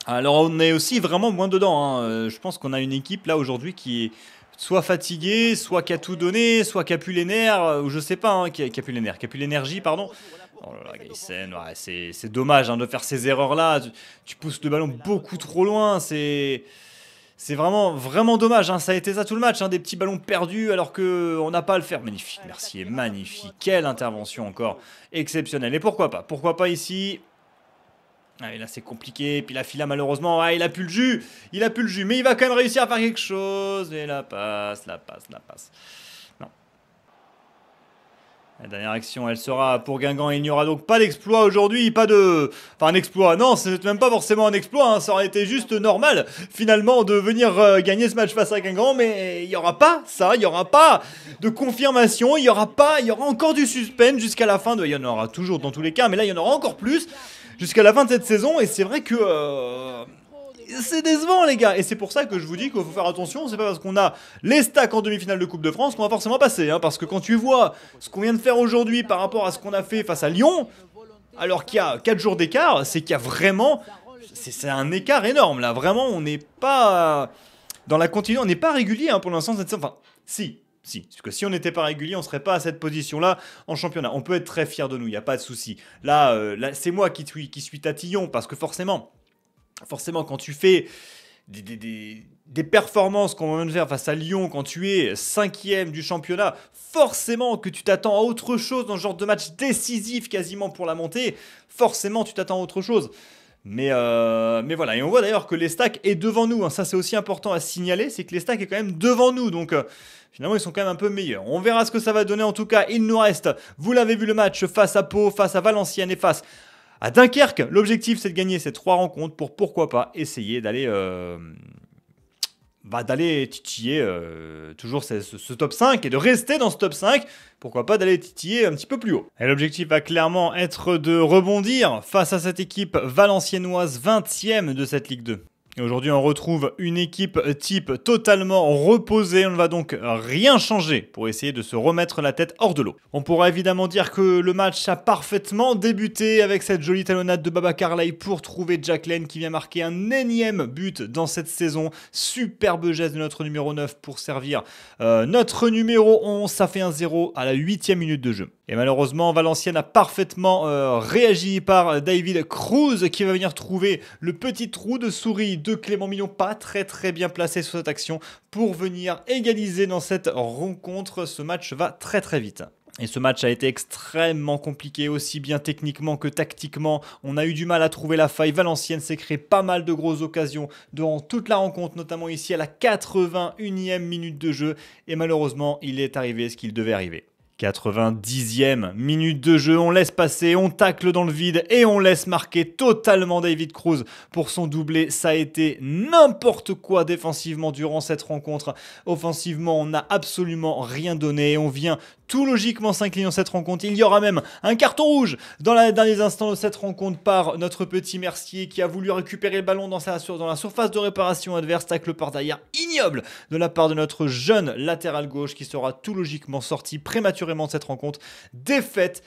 Alors on est aussi vraiment moins dedans. Hein. Euh, je pense qu'on a une équipe là aujourd'hui qui est soit fatiguée, soit qui a tout donné, soit qui a plus les nerfs, euh, ou je sais pas, qui, a, qui les nerfs, qui a l'énergie, pardon. Oh là là, c'est dommage de faire ces erreurs-là. tu pousses le ballon beaucoup trop loin, c'est... C'est vraiment, vraiment dommage. Hein. Ça a été ça tout le match, hein, des petits ballons perdus alors qu'on n'a pas à le faire. Magnifique, merci, magnifique. Quelle intervention encore exceptionnelle. Et pourquoi pas Pourquoi pas ici ah, et là c'est compliqué, puis la fila malheureusement, ah, il a plus le jus, il a plus le jus, mais il va quand même réussir à faire quelque chose, et la passe, la passe, la passe. La dernière action, elle sera pour Guingamp. Il n'y aura donc pas d'exploit aujourd'hui, pas de... Enfin, un exploit, non, c'est même pas forcément un exploit. Hein. Ça aurait été juste normal, finalement, de venir euh, gagner ce match face à Guingamp. Mais il n'y aura pas ça, il n'y aura pas de confirmation, il n'y aura pas... Il y aura encore du suspense jusqu'à la fin. De... Il y en aura toujours dans tous les cas, mais là, il y en aura encore plus jusqu'à la fin de cette saison. Et c'est vrai que... Euh, c'est décevant, les gars. Et c'est pour ça que je vous dis qu'il faut faire attention. C'est pas parce qu'on a les stacks en demi-finale de Coupe de France qu'on va forcément passer. Hein. parce que quand tu vois ce qu'on vient de faire aujourd'hui par rapport à ce qu'on a fait face à Lyon, alors qu'il y a 4 jours d'écart, c'est qu'il y a vraiment. C'est un écart énorme, là. Vraiment, on n'est pas. Dans la continuité, on n'est pas régulier hein, pour l'instant. Enfin, si, si, parce que si on n'était pas régulier, on ne serait pas à cette position-là en championnat. On peut être très fier de nous, il n'y a pas de souci. Là, euh, c'est moi qui, qui suis tatillon, parce que forcément, forcément, quand tu fais des, performances qu'on vient de faire face à Lyon, quand tu es cinquième du championnat, forcément que tu t'attends à autre chose dans ce genre de match décisif quasiment pour la montée, forcément tu t'attends à autre chose. Mais, euh, mais voilà, et on voit d'ailleurs que les stacks est devant nous, hein. ça c'est aussi important à signaler, c'est que les stacks est quand même devant nous, donc euh, finalement ils sont quand même un peu meilleurs. On verra ce que ça va donner en tout cas, il nous reste, vous l'avez vu le match face à Pau, face à Valenciennes et face à Dunkerque. L'objectif, c'est de gagner ces trois rencontres pour pourquoi pas essayer d'aller euh, bah, d'aller titiller euh, toujours ce, top 5 et de rester dans ce top 5. Pourquoi pas d'aller titiller un petit peu plus haut. Et l'objectif va clairement être de rebondir face à cette équipe valenciennoise 20e de cette Ligue 2. Et aujourd'hui, on retrouve une équipe type totalement reposée. On ne va donc rien changer pour essayer de se remettre la tête hors de l'eau. On pourra évidemment dire que le match a parfaitement débuté avec cette jolie talonnade de Baba Carlay pour trouver Jacqueline qui vient marquer un énième but dans cette saison. Superbe geste de notre numéro 9 pour servir euh, notre numéro 11. Ça fait un 0 à la huitième minute de jeu. Et malheureusement, Valenciennes a parfaitement euh, réagi par euh, David Cruz qui va venir trouver le petit trou de souris de Clément Millon, pas très très bien placé sur cette action, pour venir égaliser dans cette rencontre. Ce match va très très vite. Et ce match a été extrêmement compliqué, aussi bien techniquement que tactiquement. On a eu du mal à trouver la faille. Valenciennes s'est créé pas mal de grosses occasions durant toute la rencontre, notamment ici à la 81e minute de jeu. Et malheureusement, il est arrivé ce qu'il devait arriver. 90e minute de jeu, on laisse passer, on tacle dans le vide et on laisse marquer totalement David Cruz pour son doublé. Ça a été n'importe quoi défensivement durant cette rencontre. Offensivement, on n'a absolument rien donné et on vient tout logiquement s'incliner dans cette rencontre. Il y aura même un carton rouge dans, les derniers instants de cette rencontre par notre petit Mercier qui a voulu récupérer le ballon dans, sa, dans la surface de réparation adverse. Tacle par derrière ignoble de la part de notre jeune latéral gauche qui sera tout logiquement sorti prématurément vraiment de cette rencontre. Défaite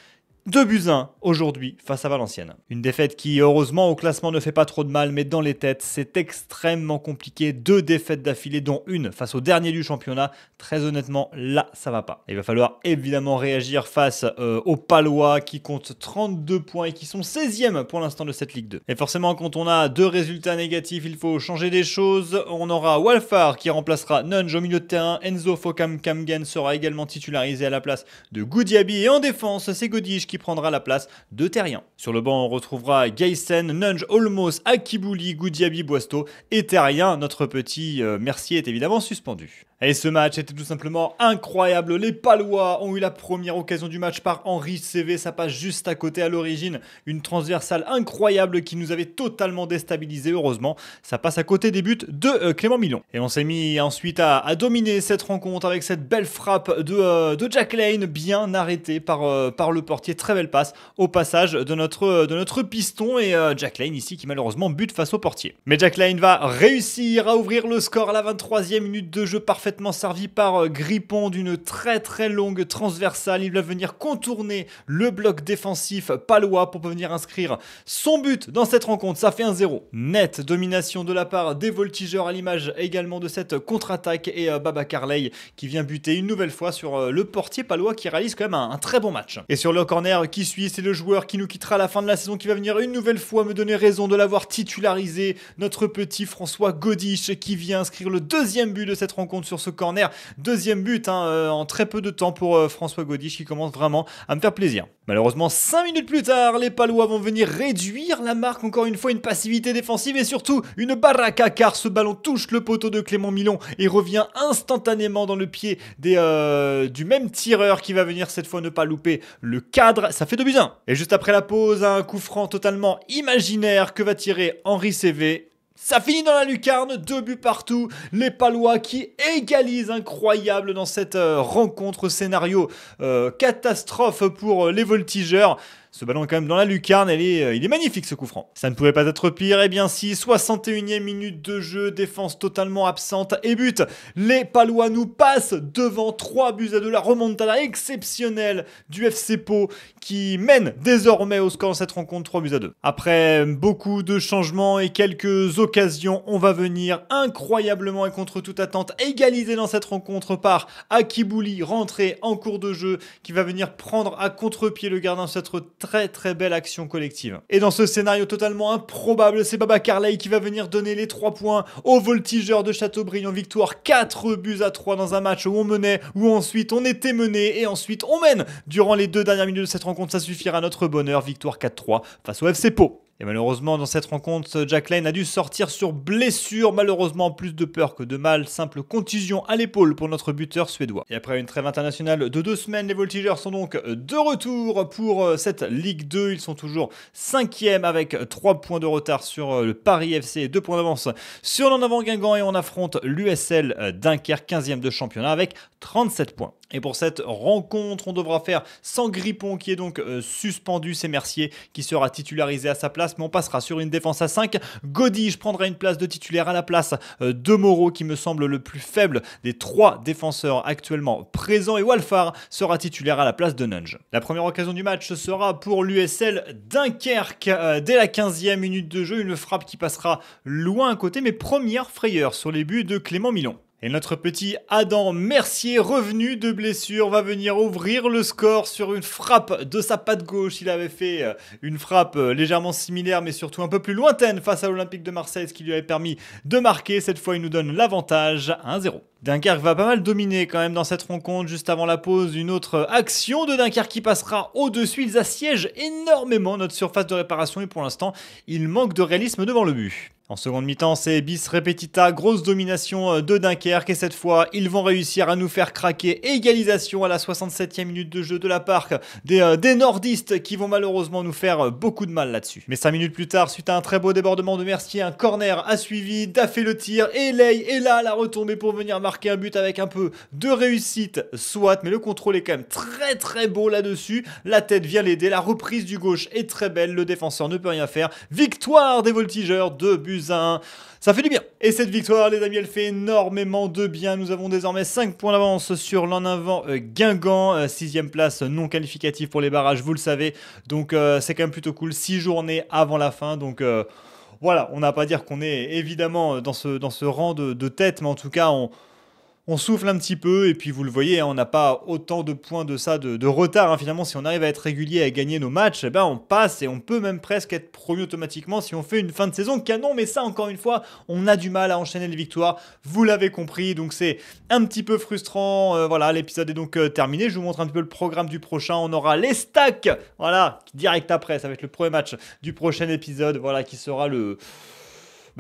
2 buts 1 aujourd'hui face à Valenciennes. Une défaite qui, heureusement, au classement ne fait pas trop de mal, mais dans les têtes, c'est extrêmement compliqué. Deux défaites d'affilée, dont une face au dernier du championnat. Très honnêtement, là, ça va pas. Il va falloir évidemment réagir face euh, aux Palois qui comptent 32 points et qui sont 16e pour l'instant de cette Ligue 2. Et forcément, quand on a deux résultats négatifs, il faut changer des choses. On aura Walfar qui remplacera Nunge au milieu de terrain. Enzo Fokam Kamgen sera également titularisé à la place de Goodyabi. Et en défense, c'est qui qui prendra la place de Terrien. Sur le banc, on retrouvera Geisen, Nunge, Olmos, Akibouli, Goudiabi, Boisto et Terrien. Notre petit euh, Mercier est évidemment suspendu. Et ce match était tout simplement incroyable. Les Palois ont eu la première occasion du match par Henri CV. Ça passe juste à côté à l'origine. Une transversale incroyable qui nous avait totalement déstabilisés. Heureusement, ça passe à côté des buts de euh, Clément Milon. Et on s'est mis ensuite à, dominer cette rencontre avec cette belle frappe de, euh, Jack Lane, bien arrêtée par, euh, par le portier. Très belle passe au passage de notre, de notre piston. Et Jack Lane ici qui malheureusement bute face au portier. Mais Jack Lane va réussir à ouvrir le score à la 23e minute de jeu parfait servi par euh, Grippon d'une très très longue transversale. Il va venir contourner le bloc défensif palois pour venir inscrire son but dans cette rencontre. Ça fait un 0 Nette domination de la part des voltigeurs à l'image également de cette contre-attaque et euh, Baba Carley qui vient buter une nouvelle fois sur euh, le portier palois qui réalise quand même un, très bon match. Et sur le corner qui suit, c'est le joueur qui nous quittera à la fin de la saison qui va venir une nouvelle fois me donner raison de l'avoir titularisé. Notre petit François Godiche qui vient inscrire le deuxième but de cette rencontre sur ce corner. Deuxième but hein, euh, en très peu de temps pour euh, François Godiche qui commence vraiment à me faire plaisir. Malheureusement, cinq minutes plus tard, les Palois vont venir réduire la marque. Encore une fois, une passivité défensive et surtout une baraka car ce ballon touche le poteau de Clément Milon et revient instantanément dans le pied euh, du même tireur qui va venir cette fois ne pas louper le cadre. Ça fait deux buts Et juste après la pause, un coup franc totalement imaginaire que va tirer Henri Cévé. Ça finit dans la lucarne, deux buts partout. Les Palois qui égalisent, incroyable dans cette euh, rencontre. Scénario euh, catastrophe pour euh, les voltigeurs. Ce ballon quand même dans la lucarne, elle est, euh, il est magnifique ce coup franc. Ça ne pouvait pas être pire, et eh bien si, 61e minute de jeu, défense totalement absente et but. Les Palois nous passent devant 3 buts à 2, la remontada exceptionnelle du FC Pau qui mène désormais au score dans cette rencontre 3 buts à 2. Après beaucoup de changements et quelques occasions, on va venir incroyablement et contre toute attente égaliser dans cette rencontre par Akibouli rentré en cours de jeu qui va venir prendre à contre-pied le gardien de cette très très belle action collective. Et dans ce scénario totalement improbable, c'est Baba Carley qui va venir donner les 3 points aux voltigeurs de Châteaubriand. Victoire 4 buts à 3 dans un match où on menait, où ensuite on était mené et ensuite on mène. Durant les deux dernières minutes de cette rencontre, ça suffira à notre bonheur. Victoire 4-3 face au FC Pau. Et malheureusement, dans cette rencontre, Jack Lane a dû sortir sur blessure, malheureusement plus de peur que de mal, simple contusion à l'épaule pour notre buteur suédois. Et après une trêve internationale de deux semaines, les Voltigeurs sont donc de retour pour euh, cette Ligue 2. Ils sont toujours 5e avec 3 points de retard sur euh, le Paris FC et 2 points d'avance sur l'en avant Guingamp et on affronte l'USL Dunkerque 15e de championnat avec 37 points. Et pour cette rencontre, on devra faire sans Grippon qui est donc euh, suspendu, c'est Mercier qui sera titularisé à sa place, mais on passera sur une défense à 5. je prendra une place de titulaire à la place euh, de Moreau qui me semble le plus faible des trois défenseurs actuellement présents et Walfar sera titulaire à la place de Nunge. La première occasion du match sera pour l'USL Dunkerque euh, dès la 15e minute de jeu, une frappe qui passera loin à côté mais première frayeur sur les buts de Clément Milon. Et notre petit Adam Mercier, revenu de blessure, va venir ouvrir le score sur une frappe de sa patte gauche. Il avait fait euh, une frappe euh, légèrement similaire, mais surtout un peu plus lointaine face à l'Olympique de Marseille, ce qui lui avait permis de marquer. Cette fois, il nous donne l'avantage 1-0. Dunkerque va pas mal dominer quand même dans cette rencontre. Juste avant la pause, une autre action de Dunkerque qui passera au-dessus. Ils assiègent énormément notre surface de réparation et pour l'instant, il manque de réalisme devant le but. En seconde mi-temps, c'est bis repetita, grosse domination euh, de Dunkerque et cette fois, ils vont réussir à nous faire craquer. Égalisation à la 67e minute de jeu de la parc des, euh, nordistes qui vont malheureusement nous faire euh, beaucoup de mal là-dessus. Mais 5 minutes plus tard, suite à un très beau débordement de Mercier, un corner a suivi, Daffé le tir, et lei est là à la retombée pour venir marquer un but avec un peu de réussite, soit, mais le contrôle est quand même très très beau là-dessus. La tête vient l'aider, la reprise du gauche est très belle, le défenseur ne peut rien faire. Victoire des voltigeurs, 2 buts ça fait du bien. Et cette victoire, les amis, elle fait énormément de bien. Nous avons désormais 5 points d'avance sur l'en avant euh, Guingamp. Euh, sixième place non qualificative pour les barrages, vous le savez. Donc euh, c'est quand même plutôt cool. 6 journées avant la fin. Donc... voilà, on n'a pas à dire qu'on est évidemment dans ce, dans ce rang de tête, mais en tout cas, on, on souffle un petit peu et puis vous le voyez, hein, on n'a pas autant de points de ça de, retard. Hein. Finalement, si on arrive à être régulier et à gagner nos matchs, eh ben on passe et on peut même presque être promu automatiquement si on fait une fin de saison canon. Mais ça, encore une fois, on a du mal à enchaîner les victoires. Vous l'avez compris, donc c'est un petit peu frustrant. Euh, voilà, l'épisode est donc euh, terminé. Je vous montre un petit peu le programme du prochain. On aura les stacks, voilà, direct après. Ça va être le premier match du prochain épisode, voilà, qui sera le.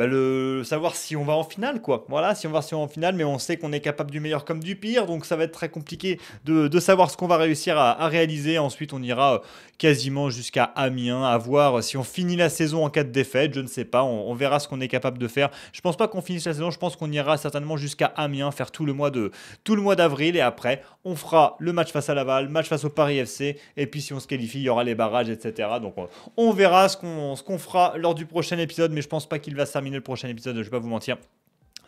Bah, le savoir si on va en finale, quoi. Voilà, si on va si on en finale, mais on sait qu'on est capable du meilleur comme du pire, donc ça va être très compliqué de, savoir ce qu'on va réussir à, à, réaliser. Ensuite, on ira euh, quasiment jusqu'à Amiens. À voir si on finit la saison en cas de défaite, je ne sais pas. On, verra ce qu'on est capable de faire. Je pense pas qu'on finisse la saison. Je pense qu'on ira certainement jusqu'à Amiens, faire tout le mois de tout le mois d'avril et après on fera le match face à Laval, match face au Paris FC et puis si on se qualifie, il y aura les barrages, etc. Donc on verra ce qu'on fera lors du prochain épisode, mais je pense pas qu'il va se terminer le prochain épisode. Je ne vais pas vous mentir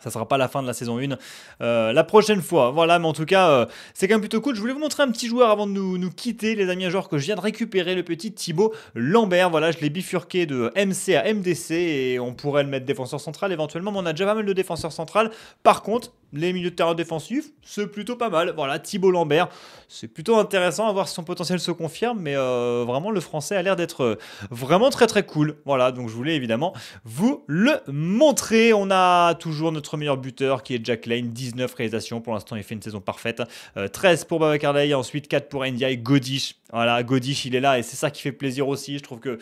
ça sera pas la fin de la saison 1 euh, la prochaine fois. Voilà, mais en tout cas, euh, c'est quand même plutôt cool. Je voulais vous montrer un petit joueur avant de nous, nous, quitter, les amis, un joueur que je viens de récupérer, le petit Thibaut Lambert. Voilà, je l'ai bifurqué de MC à MDC et on pourrait le mettre défenseur central éventuellement, mais on a déjà pas mal de défenseurs central. Par contre, les milieux de terrain défensifs, c'est plutôt pas mal. Voilà, Thibault Lambert, c'est plutôt intéressant à voir si son potentiel se confirme, mais euh, vraiment, le français a l'air d'être euh, vraiment très très cool. Voilà, donc je voulais évidemment vous le montrer. On a toujours notre meilleur buteur qui est Jack Lane, 19 réalisations. Pour l'instant, il fait une saison parfaite. 13 euh, pour Babacar ensuite 4 pour NDI. Godish. Voilà, Godish, il est là et c'est ça qui fait plaisir aussi. Je trouve que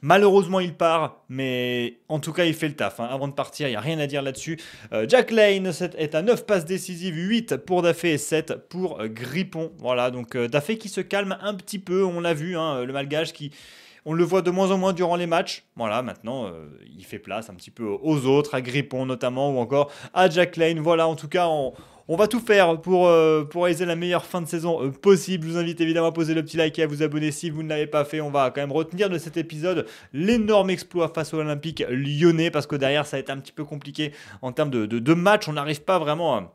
Malheureusement, il part, mais en tout cas, il fait le taf. Hein. Avant de partir, il n'y a rien à dire là-dessus. Euh, Jack Lane est à 9 passes décisives, 8 pour Daffé et 7 pour Gripon. Grippon. Voilà, donc euh, qui se calme un petit peu, on l'a vu, hein, le malgache, qui... On le voit de moins en moins durant les matchs. Voilà, maintenant, euh, il fait place un petit peu aux autres, à Grippon notamment, ou encore à Jack Lane. Voilà, en tout cas, on, on va tout faire pour, euh, pour réaliser la meilleure fin de saison euh, possible. Je vous invite évidemment à poser le petit like et à vous abonner si vous ne l'avez pas fait. On va quand même retenir de cet épisode l'énorme exploit face aux Olympiques lyonnais parce que derrière ça a été un petit peu compliqué en termes de, de, de match. On n'arrive pas vraiment à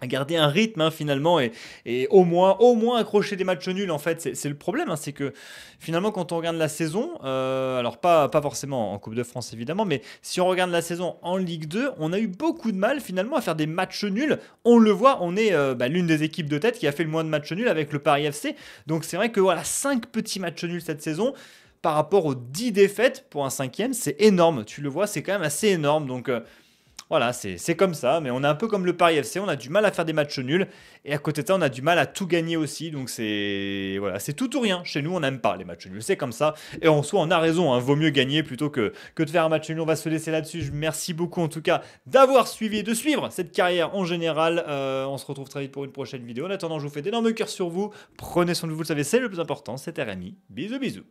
à garder un rythme hein, finalement et, et, au moins au moins accrocher des matchs nuls en fait c'est le problème hein, c'est que finalement quand on regarde la saison euh, alors pas pas forcément en Coupe de France évidemment mais si on regarde la saison en Ligue 2 on a eu beaucoup de mal finalement à faire des matchs nuls on le voit on est euh, bah, l'une des équipes de tête qui a fait le moins de matchs nuls avec le Paris FC donc c'est vrai que voilà 5 petits matchs nuls cette saison par rapport aux 10 défaites pour un cinquième c'est énorme tu le vois c'est quand même assez énorme donc euh, voilà, c'est comme ça, mais on est un peu comme le Paris FC, on a du mal à faire des matchs nuls, et à côté de ça, on a du mal à tout gagner aussi, donc c'est voilà, c'est tout ou rien. Chez nous, on n'aime pas les matchs nuls, c'est comme ça, et en soi, on a raison, hein, vaut mieux gagner plutôt que, que de faire un match nul. On va se laisser là-dessus. je Merci beaucoup en tout cas d'avoir suivi et de suivre cette carrière en général. Euh, on se retrouve très vite pour une prochaine vidéo. En attendant, je vous fais d'énormes cœurs sur vous. Prenez soin de vous, vous le savez, c'est le plus important. C'était Rémi. Bisous, bisous.